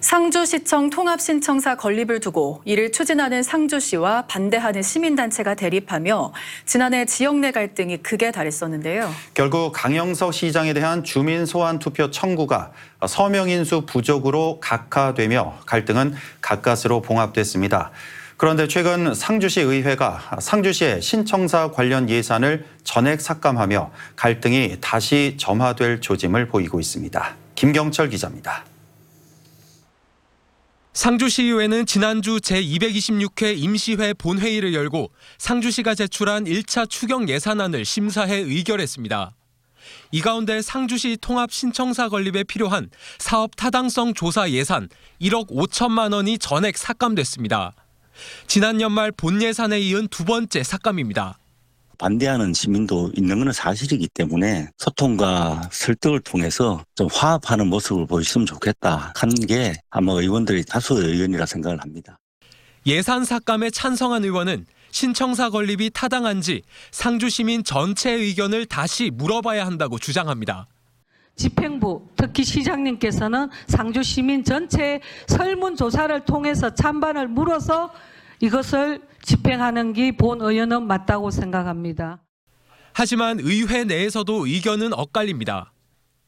상주시청 통합신청사 건립을 두고 이를 추진하는 상주시와 반대하는 시민단체가 대립하며 지난해 지역 내 갈등이 극에 달했었는데요. 결국 강영석 시장에 대한 주민 소환 투표 청구가 서명 인수 부족으로 각하되며 갈등은 가까스로 봉합됐습니다. 그런데 최근 상주시 의회가 상주시의 신청사 관련 예산을 전액 삭감하며 갈등이 다시 점화될 조짐을 보이고 있습니다. 김경철 기자입니다. 상주시의회는 지난주 제226회 임시회 본회의를 열고 상주시가 제출한 1차 추경 예산안을 심사해 의결했습니다. 이 가운데 상주시 통합 신청사 건립에 필요한 사업 타당성 조사 예산 1억 5천만 원이 전액 삭감됐습니다. 지난 연말 본 예산에 이은 두 번째 삭감입니다. 반대하는 시민도 있는 것은 사실이기 때문에 소통과 설득을 통해서 좀 화합하는 모습을 보였으면 좋겠다 한게 아마 의원들이 다수의 의견이라 생각을 합니다. 예산 삭감에 찬성한 의원은 신청사 건립이 타당한지 상주 시민 전체 의견을 다시 물어봐야 한다고 주장합니다. 집행부 특히 시장님께서는 상주 시민 전체 설문 조사를 통해서 찬반을 물어서 이것을 집행하는 게 본 의원은 맞다고 생각합니다. 하지만 의회 내에서도 의견은 엇갈립니다.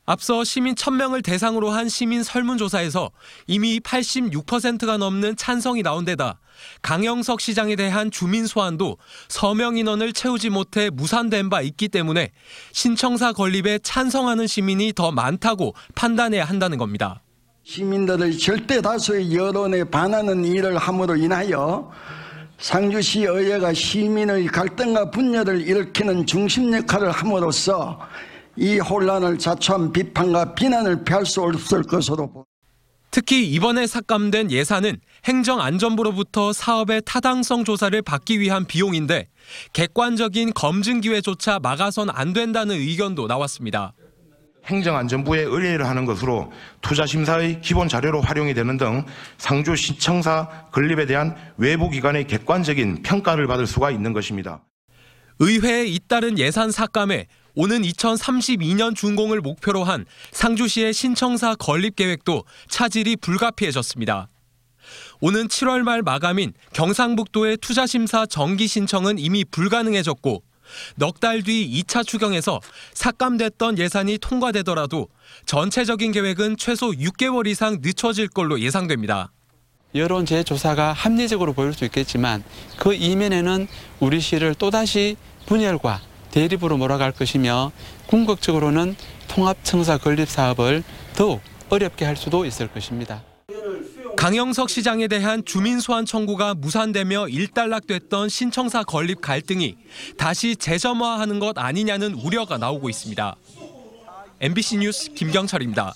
앞서 시민 1000명을 대상으로 한 시민 설문조사에서 이미 86%가 넘는 찬성이 나온 데다 강영석 시장에 대한 주민 소환도 서명 인원을 채우지 못해 무산된 바 있기 때문에 신청사 건립에 찬성하는 시민이 더 많다고 판단해야 한다는 겁니다. 시민들의 절대 다수의 여론에 반하는 일을 함으로 인하여 상주시 의회가 시민의 갈등과 분열을 일으키는 중심 역할을 함으로써 이 혼란을 자초한 비판과 비난을 피할 수 없을 것으로 보입니 특히 이번에 삭감된 예산은 행정안전부로부터 사업의 타당성 조사를 받기 위한 비용인데 객관적인 검증 기회조차 막아선 안 된다는 의견도 나왔습니다. 행정안전부에 의뢰를 하는 것으로 투자심사의 기본 자료로 활용이 되는 등 상주시청사 건립에 대한 외부기관의 객관적인 평가를 받을 수가 있는 것입니다. 의회에 잇따른 예산 삭감에 오는 2032년 준공을 목표로 한 상주시의 신청사 건립 계획도 차질이 불가피해졌습니다. 오는 7월 말 마감인 경상북도의 투자심사 정기 신청은 이미 불가능해졌고 넉달뒤 2차 추경에서 삭감됐던 예산이 통과되더라도 전체적인 계획은 최소 6개월 이상 늦춰질 걸로 예상됩니다. 여론제조사가 합리적으로 보일 수 있겠지만 그 이면에는 우리 시를 또다시 분열과 대립으로 몰아갈 것이며 궁극적으로는 통합청사 건립 사업을 더욱 어렵게 할 수도 있을 것입니다. 강영석 시장에 대한 주민 소환 청구가 무산되며 일단락됐던 신청사 건립 갈등이 다시 재점화하는 것 아니냐는 우려가 나오고 있습니다. MBC 뉴스 김경철입니다.